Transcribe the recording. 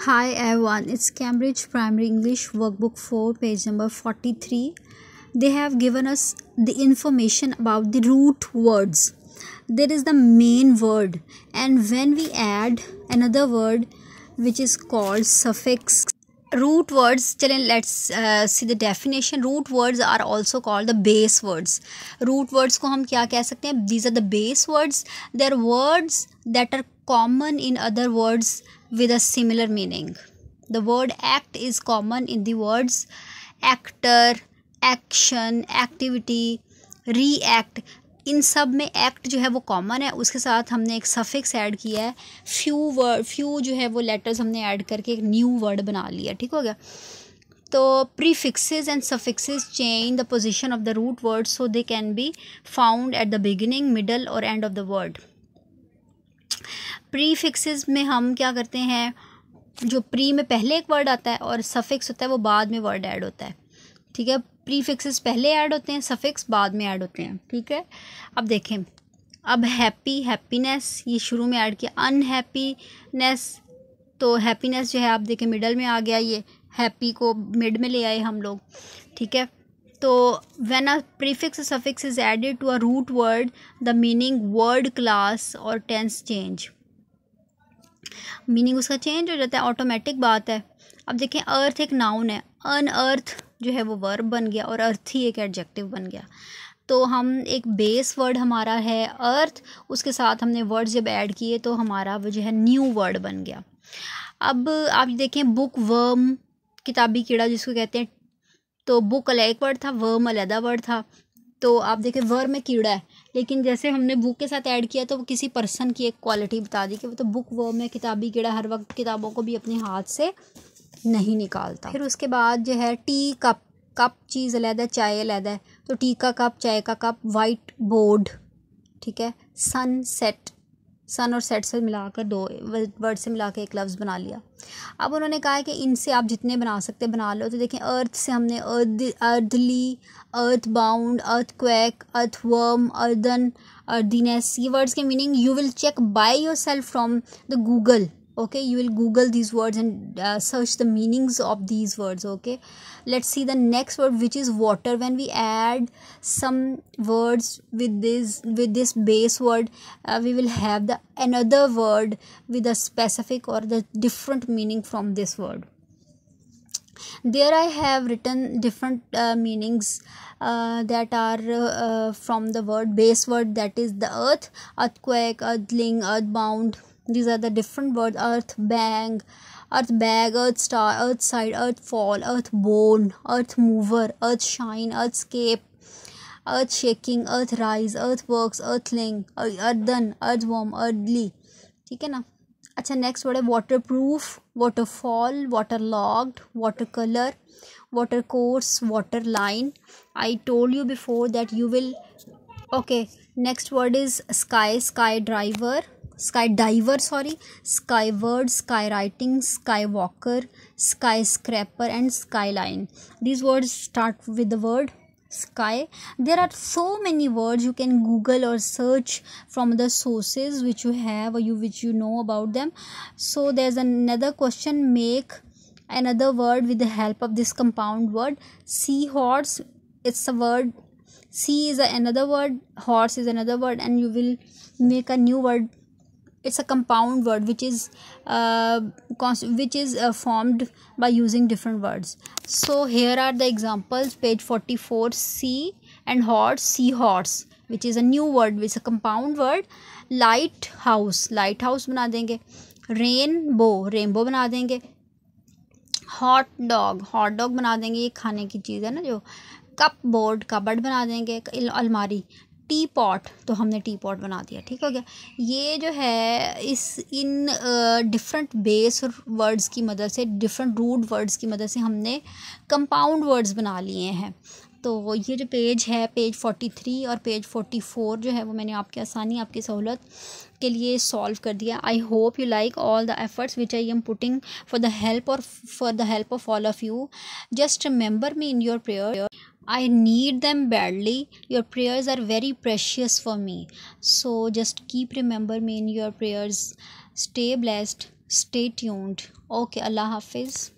High hi one it's Cambridge primary English work book four page number forty three they have given us the information about the root words there is the main word and when we add another word which is called suffix root words चले let's see the definition root words are also called the base words root words को हम क्या कह सकते हैं these are the base words they are words that are common in other words with a similar meaning. The word act is common in the words actor, action, activity, react. इन सब में act जो है वो common है उसके साथ हमने एक सफिक्स ऐड किया है फ्यू वर्ड फ्यू जो है वो लेटर्स हमने ऐड करके एक न्यू वर्ड बना लिया ठीक हो गया तो prefixes and suffixes change the position of the root word so they can be found at the beginning middle और end of the word pre में हम क्या करते हैं जो प्री में पहले एक वर्ड आता है और सफ़िक्स होता है वो बाद में वर्ड ऐड होता है ठीक है प्री पहले ऐड होते हैं सफ़िक्स बाद में ऐड होते हैं ठीक है अब देखें अब हैप्पी हैप्पीनेस ये शुरू में ऐड किया अनहैप्पीनेस तो हैप्पीनेस जो है आप देखें मिडल में आ गया ये हैप्पी को मिड में ले आए हम लोग ठीक है तो when a prefix suffix is added to a root word the meaning word class और टेंस चेंज मीनिंग उसका चेंज हो जाता है ऑटोमेटिक बात है अब देखें अर्थ एक नाउन है अन अर्थ जो है वो वर्ब बन गया और अर्थ ही एक एडजेक्टिव बन गया तो हम एक बेस वर्ड हमारा है अर्थ उसके साथ हमने वर्ड जब ऐड किए तो हमारा वो जो है न्यू वर्ड बन गया अब आप देखें बुक वर्म किताबी कीड़ा जिसको कहते हैं तो बुक अलग वर्ड था वर्म अलहदा वर्ड था तो आप देखें वर्म में कीड़ा है लेकिन जैसे हमने बुक के साथ ऐड किया तो वो किसी पर्सन की एक क्वालिटी बता दी कि वो तो बुक वो में किताबी कीड़ा हर वक्त किताबों को भी अपने हाथ से नहीं निकालता फिर उसके बाद जो है टी कप कप चीज़ अलहदा है चाय अलहदा है तो टी का कप चाय का कप वाइट बोर्ड ठीक है सनसेट सन और सेट से मिलाकर दो वर्ड से मिला के एक लफ्ज़ बना लिया अब उन्होंने कहा है कि इनसे आप जितने बना सकते बना लो तो देखें अर्थ से हमने earth earthly earthbound earthquake earthworm earthen earthiness ये वर्ड्स के meaning you will check by yourself from the Google okay you will google these words and uh, search the meanings of these words okay let's see the next word which is water when we add some words with this with this base word uh, we will have the another word with a specific or the different meaning from this word there i have written different uh, meanings uh, that are uh, from the word base word that is the earth earthquake earthling earthbound these are the different words earth bang earth bag earth star earth side earth fall earth bone earth mover earth shine earthscape earth shaking earth rise earthworks earthling earthen earthworm earthly ठीक है ना अच्छा next word है waterproof waterfall waterlogged watercolour watercourse waterline I told you before that you will okay next word is sky sky driver skydiver sorry skyward skywriting skywalker skyscraper and skyline these words start with the word sky there are so many words you can google or search from the sources which you have or you which you know about them so there's another question make another word with the help of this compound word seahorse it's a word sea is another word horse is another word and you will make a new word it's a compound word which is uh, which is uh, formed by using different words so here are the examples page 44 sea and horse seahorse which is a new word which is a compound word light house light house बना देंगे rainbow rainbow बना देंगे hot dog hot dog बना देंगे ये खाने की चीज़ है ना जो कप बोर्ड कबर्ड बना देंगे अलमारी टी पॉट तो हमने टी पॉट बना दिया ठीक हो गया ये जो है इस इन डिफरेंट बेस वर्ड्स की मदद से डिफरेंट रूट वर्ड्स की मदद से हमने कंपाउंड वर्ड्स बना लिए हैं तो ये जो पेज है पेज फोर्टी थ्री और पेज फोर्टी फोर जो है वो मैंने आपकी आसानी आपकी सहूलत के लिए सॉल्व कर दिया I hope you like all the efforts which I am putting for the help और for the help of all of you just remember me in your prayer I need them badly. Your prayers are very precious for me. So just keep remember me in your prayers. Stay blessed. Stay tuned. Okay, Allah Hafiz.